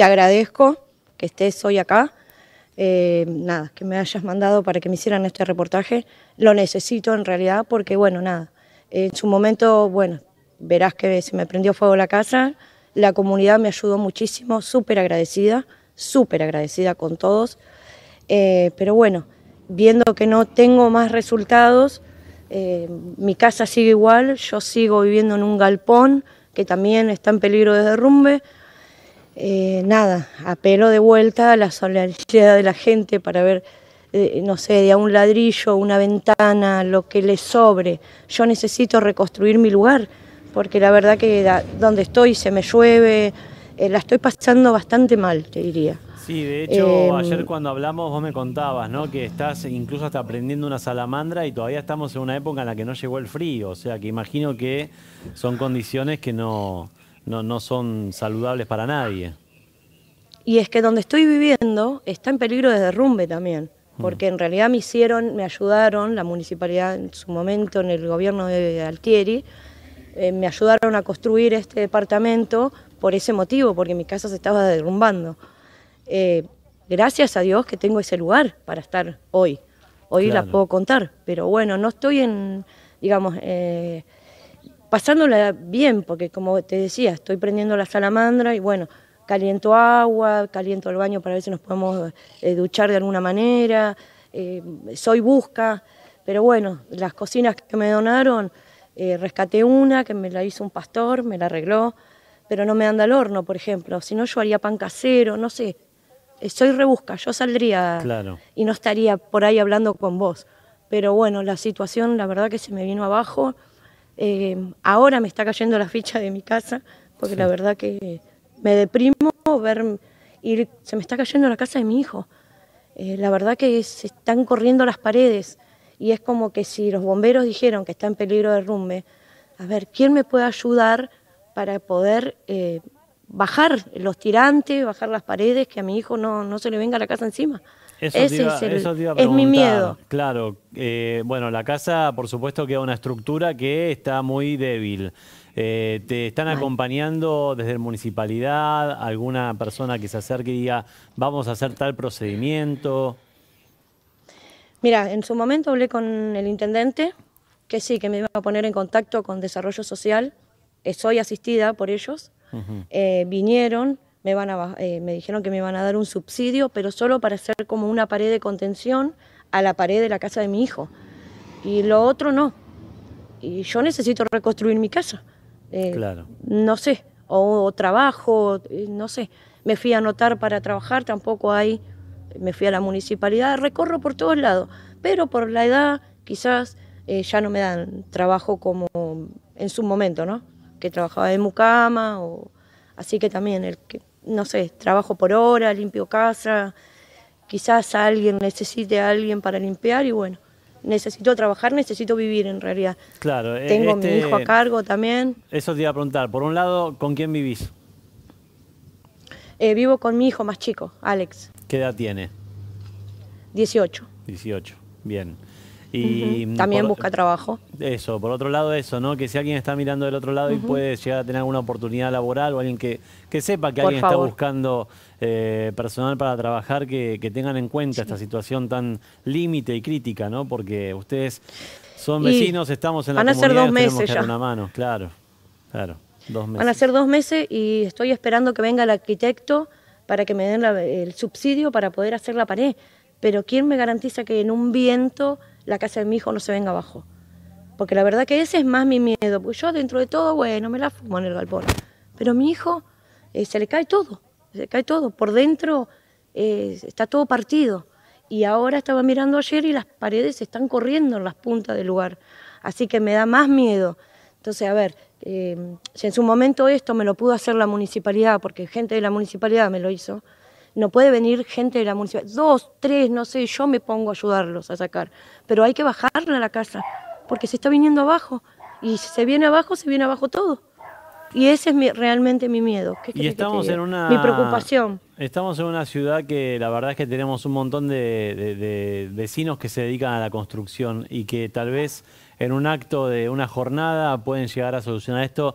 te agradezco que estés hoy acá. Eh, nada, que me hayas mandado para que me hicieran este reportaje. Lo necesito en realidad porque, bueno, nada, en su momento, bueno, verás que se me prendió fuego la casa, la comunidad me ayudó muchísimo, súper agradecida, súper agradecida con todos, eh, pero bueno, viendo que no tengo más resultados, eh, mi casa sigue igual, yo sigo viviendo en un galpón que también está en peligro de derrumbe, eh, nada, apelo de vuelta a la solidaridad de la gente para ver, eh, no sé, de a un ladrillo, una ventana, lo que le sobre. Yo necesito reconstruir mi lugar, porque la verdad que donde estoy se me llueve, eh, la estoy pasando bastante mal, te diría. Sí, de hecho, em, ayer cuando hablamos vos me contabas, ¿no? Que estás incluso hasta aprendiendo una salamandra y todavía estamos en una época en la que no llegó el frío, o sea que imagino que son condiciones que no, no, son saludables para nadie. Y es que donde estoy viviendo está en peligro de derrumbe también, mm. porque en realidad me hicieron, me ayudaron, la municipalidad en su momento, en el gobierno de Altieri, eh, me ayudaron a construir este departamento por ese motivo, porque mi casa se estaba derrumbando. Eh, gracias a Dios que tengo ese lugar para estar hoy. Hoy las la puedo contar, pero bueno, no estoy en, digamos, eh, pasándola bien, porque como te decía, estoy prendiendo la salamandra y bueno, caliento agua, caliento el baño para ver si nos podemos eh, duchar de alguna manera, eh, soy busca, pero bueno, las cocinas que me donaron, eh, rescaté una que me la hizo un pastor, me la arregló, pero no me anda el horno, por ejemplo, si no yo haría pan casero, no sé, soy rebusca, yo saldría y no estaría por ahí hablando con vos. Pero bueno, la situación, la verdad que se me vino abajo. Em, ahora me está cayendo la ficha de mi casa, porque la verdad que me deprimo ver se me está cayendo la casa de mi hijo. Eh, la verdad que se están corriendo las paredes y es como que si los bomberos dijeron que está en peligro de derrumbe, a ver, ¿quién me puede ayudar para poder eh, bajar los tirantes, bajar las paredes, que a mi hijo no, no se le venga la casa encima? Eso es, mi miedo. Claro, eh, bueno, la casa por supuesto queda una estructura que está muy débil. Eh, ¿Te están acompañando desde la municipalidad? ¿Alguna persona que se acerque y diga, vamos a hacer tal procedimiento? Mira, en su momento hablé con el intendente, que sí, que me iba a poner en contacto con Desarrollo Social. soy asistida por ellos. Eh, vinieron, me, van a, eh, me dijeron que me van a dar un subsidio, pero solo para hacer como una pared de contención a la pared de la casa de mi hijo. Y lo otro no. Y yo necesito reconstruir mi casa. Eh, claro. No sé, o, trabajo, eh, no sé. Me fui a anotar para trabajar, tampoco hay. Me fui a la municipalidad, recorro por todos lados, pero por la edad quizás ya no me dan trabajo como en su momento, ¿no? Que trabajaba en mucama, o... así que también el que no sé, trabajo por hora, limpio casa, quizás alguien necesite a alguien para limpiar y bueno, necesito trabajar, necesito vivir en realidad. Claro, e- tengo mi este hijo a cargo también. Eso te iba a preguntar, por un lado, ¿con quién vivís? Eh, vivo con mi hijo más chico, Alex. ¿Qué edad tiene? 18. 18, bien. También busca trabajo. Eso, por otro lado eso, ¿no? Que si alguien está mirando del otro lado y puede llegar a tener alguna oportunidad laboral o alguien que, sepa que alguien está buscando eh, personal para trabajar, que, tengan en cuenta esta situación tan límite y crítica, ¿no? Porque ustedes son vecinos, estamos en la van comunidad, a hacer dos meses ya. una mano, claro, claro. Dos meses. Van a ser dos meses y estoy esperando que venga el arquitecto para que me den el subsidio para poder hacer la pared. Pero ¿quién me garantiza que en un viento la casa de mi hijo no se venga abajo. Porque la verdad que ese es más mi miedo. Porque yo dentro de todo, bueno, me la fumo en el galpón. Pero a mi hijo eh, se le cae todo, se cae todo. Por dentro eh, está todo partido. Y ahora estaba mirando ayer y las paredes están corriendo en las puntas del lugar. Así que me da más miedo. Entonces, a ver, eh, si en su momento esto me lo pudo hacer la municipalidad, porque gente de la municipalidad me lo hizo, no puede venir gente de la municipal. dos, tres, no sé, yo me pongo a ayudarlos a sacar. Pero hay que bajarle a la casa, porque se está viniendo abajo. Y si se viene abajo, se viene abajo todo. Y ese es realmente mi miedo. y estamos en una... Mi preocupación. Estamos en una ciudad que la verdad es que tenemos un montón de vecinos que se dedican a la construcción y que tal vez en un acto de una jornada pueden llegar a solucionar esto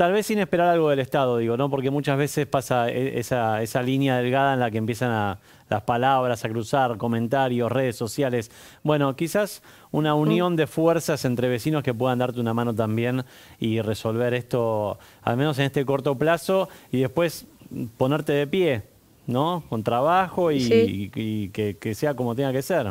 Tal vez sin esperar algo del Estado, digo, ¿no? Porque muchas veces pasa e, esa, línea delgada en la que empiezan las palabras a cruzar, comentarios, redes sociales. Bueno, quizás una unión de fuerzas entre vecinos que puedan darte una mano también y resolver esto, al menos en este corto plazo, y después ponerte de pie, ¿no? Con trabajo y, que, que sea como tenga que ser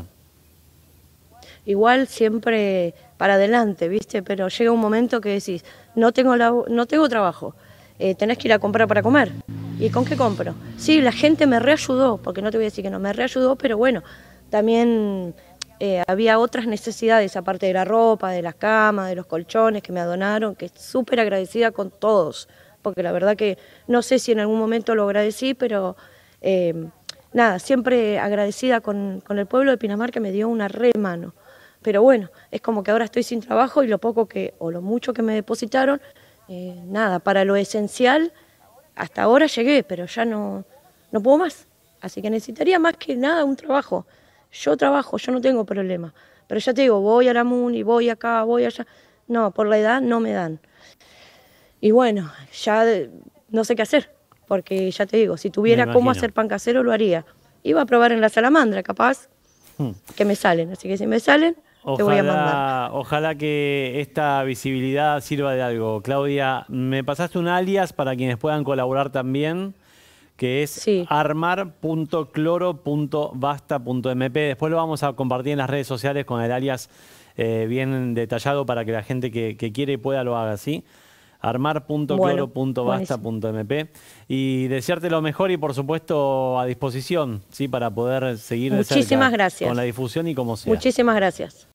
igual siempre para adelante, ¿viste? Pero llega un momento que decís, no tengo, no tengo trabajo, eh, tenés que ir a comprar para comer. ¿Y con qué compro? Sí, la gente me reayudó, porque no te voy a decir que no, me reayudó, pero bueno, también eh, había otras necesidades, aparte de la ropa, de las camas, de los colchones que me adonaron, que súper agradecida con todos, porque la verdad que no sé si en algún momento lo agradecí, pero eh, nada, siempre agradecida con, con el pueblo de Pinamar que me dio una re mano. Pero bueno, es como que ahora estoy sin trabajo y lo poco que, o lo mucho que me depositaron, eh, nada, para lo esencial, hasta ahora llegué, pero ya no, no puedo más. Así que necesitaría más que nada un trabajo. Yo trabajo, yo no tengo problema. Pero ya te digo, voy a la MUNI, voy acá, voy allá. No, por la edad no me dan. Y bueno, ya no sé qué hacer, porque ya te digo, si tuviera cómo hacer pan casero lo haría. Iba a probar en la salamandra, capaz, hmm. que me salen. Así que si me salen, Ojalá, que esta visibilidad sirva de algo. Claudia, me pasaste un alias para quienes puedan colaborar también, que es armar.cloro.basta.mp. Después lo vamos a compartir en las redes sociales con el alias eh, bien detallado para que la gente que, quiere y pueda lo haga, ¿sí? armar.cloro.basta.mp y desearte lo mejor y por supuesto a disposición, ¿sí? para poder seguir con la difusión y como sea. Muchísimas gracias.